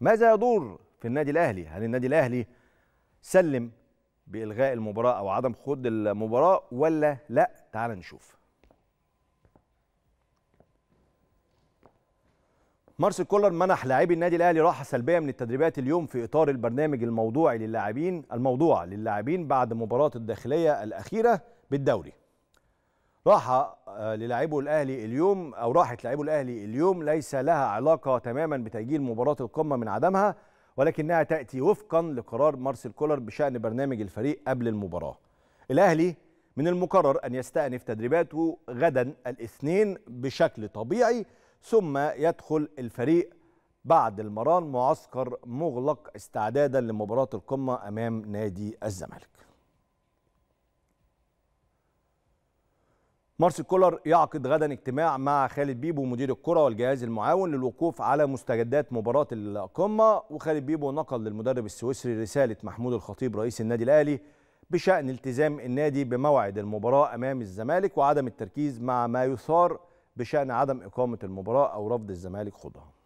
ماذا يدور في النادي الاهلي هل النادي الاهلي سلم بالغاء المباراه او عدم خوض المباراه ولا لا تعال نشوف مارسيل كولر منح لاعبي النادي الاهلي راحه سلبيه من التدريبات اليوم في اطار البرنامج الموضوعي للاعبين الموضوع للاعبين بعد مباراه الداخليه الاخيره بالدوري راحه آه، للاعبه الاهلي اليوم او راحه لاعبه الاهلي اليوم ليس لها علاقه تماما بتاجيل مباراه القمه من عدمها ولكنها تاتي وفقا لقرار مارسيل كولر بشان برنامج الفريق قبل المباراه. الاهلي من المقرر ان يستأنف تدريباته غدا الاثنين بشكل طبيعي ثم يدخل الفريق بعد المران معسكر مغلق استعدادا لمباراه القمه امام نادي الزمالك. مارسيل كولر يعقد غدا اجتماع مع خالد بيبو مدير الكرة والجهاز المعاون للوقوف على مستجدات مباراة القمة وخالد بيبو نقل للمدرب السويسري رسالة محمود الخطيب رئيس النادي الأهلي بشأن التزام النادي بموعد المباراة أمام الزمالك وعدم التركيز مع ما يثار بشأن عدم إقامة المباراة أو رفض الزمالك خوضها